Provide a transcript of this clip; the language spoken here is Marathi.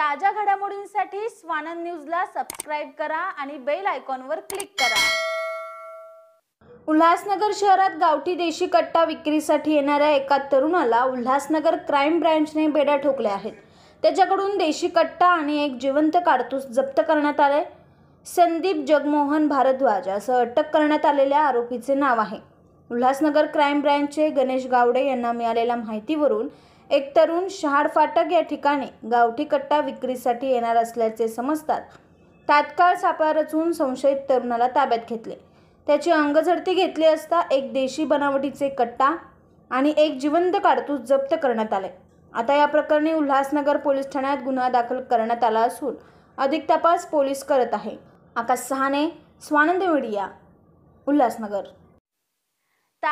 ताज्या घडामोडींसाठी स्वानंद न्यूजला सबस्क्राईब करा आणि बेल आयकॉनवर क्लिक करा उल्हासनगर शहरात गावठी देशी कट्टा विक्रीसाठी येणाऱ्या एका तरुणाला उल्हासनगर क्राईम ब्रँचने बेड्या ठोकल्या आहेत त्याच्याकडून देशी कट्टा आणि एक जिवंत काडतूस जप्त करण्यात आले संदीप जगमोहन भारद्वाज असं अटक करण्यात आलेल्या आरोपीचे नाव आहे उल्हासनगर क्राईम ब्रँचचे गणेश गावडे यांना मिळालेल्या माहितीवरून एक तरुण शहाड फाटक या ठिकाणी गावठी कट्टा विक्रीसाठी येणार असल्याचे समजतात तात्काळ सापळा रचून संशयित तरुणाला ताब्यात घेतले त्याची अंगझडती घेतली असता एक देशी बनावटीचे कट्टा आणि एक जिवंत काडतूस जप्त करण्यात आले आता या प्रकरणी उल्हासनगर पोलीस ठाण्यात गुन्हा दाखल करण्यात आला असून अधिक तपास पोलीस करत आहे आकाश सहाने स्वानंद मीडिया उल्हासनगर